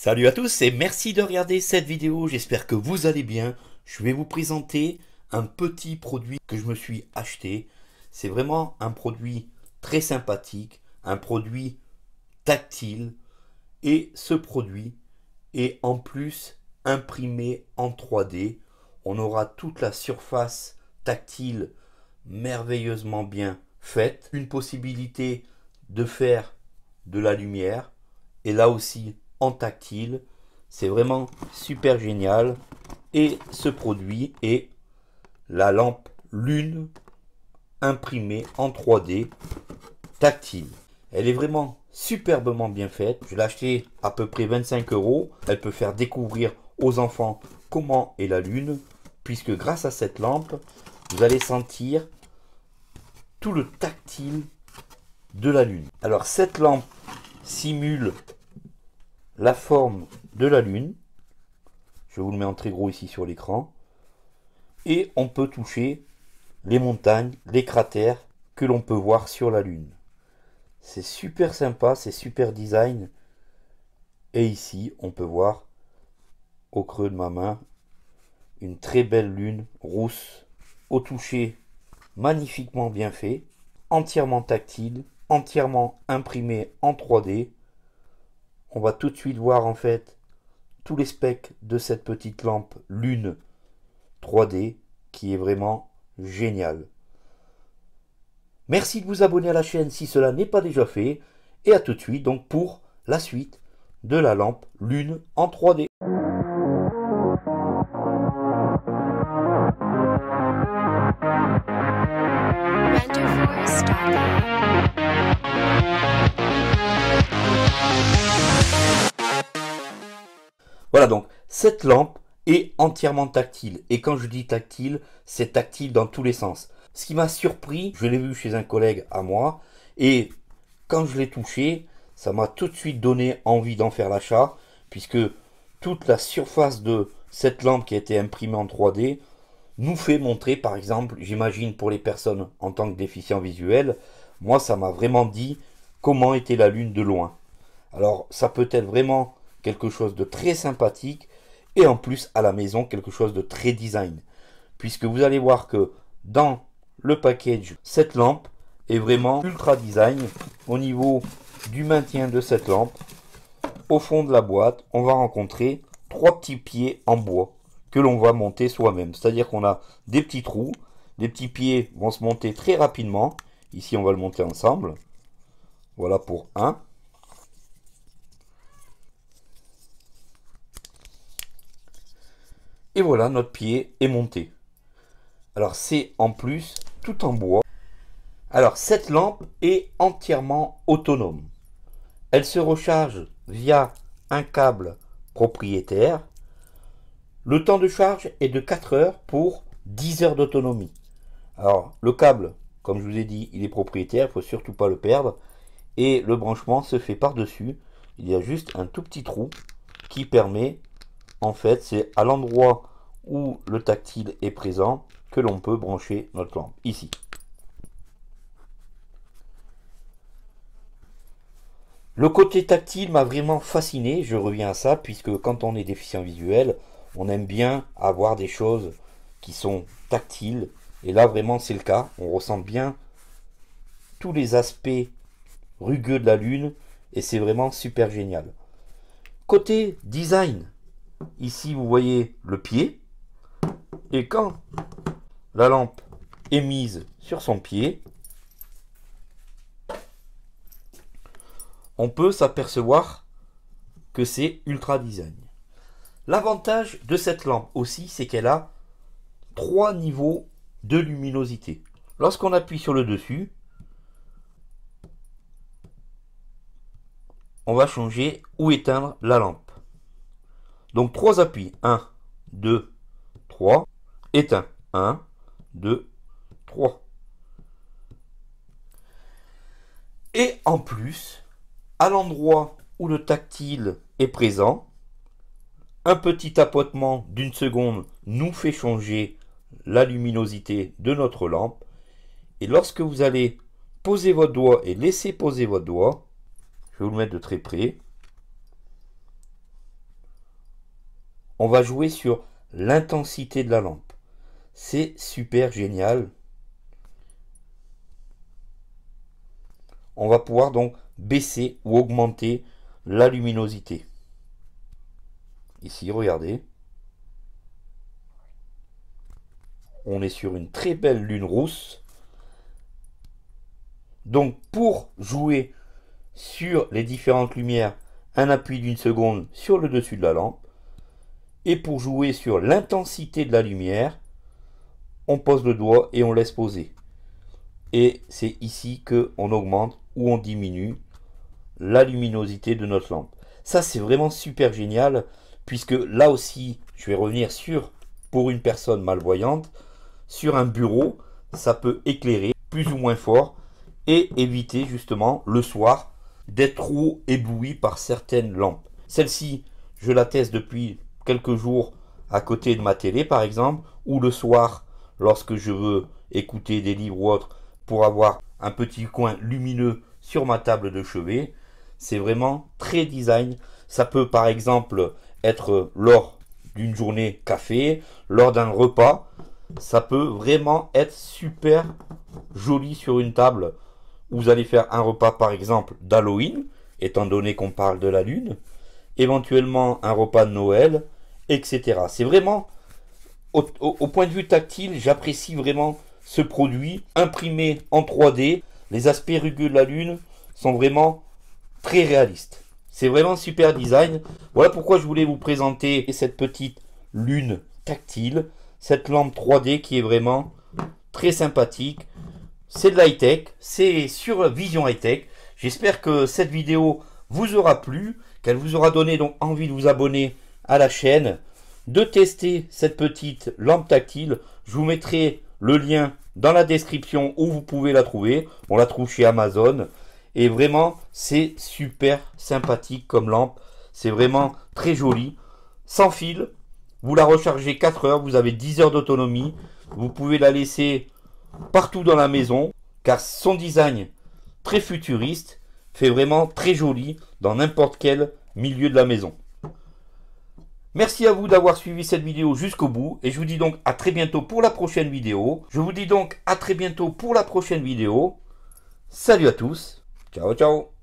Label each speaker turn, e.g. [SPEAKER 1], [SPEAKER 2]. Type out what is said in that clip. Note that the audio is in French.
[SPEAKER 1] Salut à tous et merci de regarder cette vidéo, j'espère que vous allez bien. Je vais vous présenter un petit produit que je me suis acheté. C'est vraiment un produit très sympathique, un produit tactile et ce produit est en plus imprimé en 3D. On aura toute la surface tactile merveilleusement bien faite. Une possibilité de faire de la lumière et là aussi tactile. C'est vraiment super génial. Et ce produit est la lampe lune imprimée en 3D tactile. Elle est vraiment superbement bien faite. Je l'ai achetée à peu près 25 euros. Elle peut faire découvrir aux enfants comment est la lune, puisque grâce à cette lampe, vous allez sentir tout le tactile de la lune. Alors cette lampe simule la forme de la Lune. Je vous le mets en très gros ici sur l'écran. Et on peut toucher les montagnes, les cratères que l'on peut voir sur la Lune. C'est super sympa, c'est super design. Et ici, on peut voir au creux de ma main une très belle lune rousse, au toucher magnifiquement bien fait, entièrement tactile, entièrement imprimé en 3D on va tout de suite voir en fait tous les specs de cette petite lampe lune 3D qui est vraiment géniale. Merci de vous abonner à la chaîne si cela n'est pas déjà fait et à tout de suite donc pour la suite de la lampe lune en 3D. Voilà donc, cette lampe est entièrement tactile. Et quand je dis tactile, c'est tactile dans tous les sens. Ce qui m'a surpris, je l'ai vu chez un collègue à moi, et quand je l'ai touché, ça m'a tout de suite donné envie d'en faire l'achat, puisque toute la surface de cette lampe qui a été imprimée en 3D nous fait montrer, par exemple, j'imagine pour les personnes en tant que déficients visuels, moi ça m'a vraiment dit comment était la Lune de loin. Alors ça peut être vraiment quelque chose de très sympathique et en plus à la maison quelque chose de très design. Puisque vous allez voir que dans le package, cette lampe est vraiment ultra design au niveau du maintien de cette lampe. Au fond de la boîte, on va rencontrer trois petits pieds en bois que l'on va monter soi-même. C'est-à-dire qu'on a des petits trous, les petits pieds vont se monter très rapidement. Ici, on va le monter ensemble. Voilà pour un. Et voilà, notre pied est monté. Alors c'est en plus tout en bois. Alors cette lampe est entièrement autonome. Elle se recharge via un câble propriétaire. Le temps de charge est de 4 heures pour 10 heures d'autonomie. Alors le câble, comme je vous ai dit, il est propriétaire, il ne faut surtout pas le perdre. Et le branchement se fait par-dessus. Il y a juste un tout petit trou qui permet en fait, c'est à l'endroit où le tactile est présent que l'on peut brancher notre lampe, ici. Le côté tactile m'a vraiment fasciné, je reviens à ça, puisque quand on est déficient visuel, on aime bien avoir des choses qui sont tactiles, et là vraiment c'est le cas, on ressent bien tous les aspects rugueux de la lune, et c'est vraiment super génial. Côté design, ici vous voyez le pied, et quand la lampe est mise sur son pied, on peut s'apercevoir que c'est ultra design. L'avantage de cette lampe aussi, c'est qu'elle a trois niveaux de luminosité. Lorsqu'on appuie sur le dessus, on va changer ou éteindre la lampe. Donc trois appuis. 1, 2, 3. Éteint. 1, 2, 3. Et en plus, à l'endroit où le tactile est présent, un petit tapotement d'une seconde nous fait changer la luminosité de notre lampe. Et lorsque vous allez poser votre doigt et laisser poser votre doigt, je vais vous le mettre de très près, On va jouer sur l'intensité de la lampe. C'est super génial. On va pouvoir donc baisser ou augmenter la luminosité. Ici, regardez. On est sur une très belle lune rousse. Donc pour jouer sur les différentes lumières, un appui d'une seconde sur le dessus de la lampe. Et pour jouer sur l'intensité de la lumière, on pose le doigt et on laisse poser. Et c'est ici que on augmente ou on diminue la luminosité de notre lampe. Ça c'est vraiment super génial puisque là aussi, je vais revenir sur pour une personne malvoyante, sur un bureau, ça peut éclairer plus ou moins fort et éviter justement le soir d'être trop ébloui par certaines lampes. Celle-ci, je la teste depuis quelques jours à côté de ma télé par exemple, ou le soir lorsque je veux écouter des livres ou autres pour avoir un petit coin lumineux sur ma table de chevet. C'est vraiment très design. Ça peut par exemple être lors d'une journée café, lors d'un repas. Ça peut vraiment être super joli sur une table. Vous allez faire un repas par exemple d'Halloween, étant donné qu'on parle de la lune. Éventuellement un repas de Noël, etc. C'est vraiment, au, point de vue tactile, j'apprécie vraiment ce produit imprimé en 3D. Les aspects rugueux de la Lune sont vraiment très réalistes. C'est vraiment super design. Voilà pourquoi je voulais vous présenter cette petite lune tactile, cette lampe 3D qui est vraiment très sympathique. C'est de l'high-tech, c'est sur Vision High-Tech. J'espère que cette vidéo vous aura plu, qu'elle vous aura donné donc envie de vous abonner la chaîne de tester cette petite lampe tactile. Je vous mettrai le lien dans la description où vous pouvez la trouver. On la trouve chez Amazon. Et vraiment, c'est super sympathique comme lampe. C'est vraiment très joli. Sans fil, vous la rechargez 4 heures, vous avez 10 heures d'autonomie. Vous pouvez la laisser partout dans la maison, car son design très futuriste fait vraiment très joli dans n'importe quel milieu de la maison. Merci à vous d'avoir suivi cette vidéo jusqu'au bout et je vous dis donc à très bientôt pour la prochaine vidéo. Je vous dis donc à très bientôt pour la prochaine vidéo. Salut à tous. Ciao, ciao.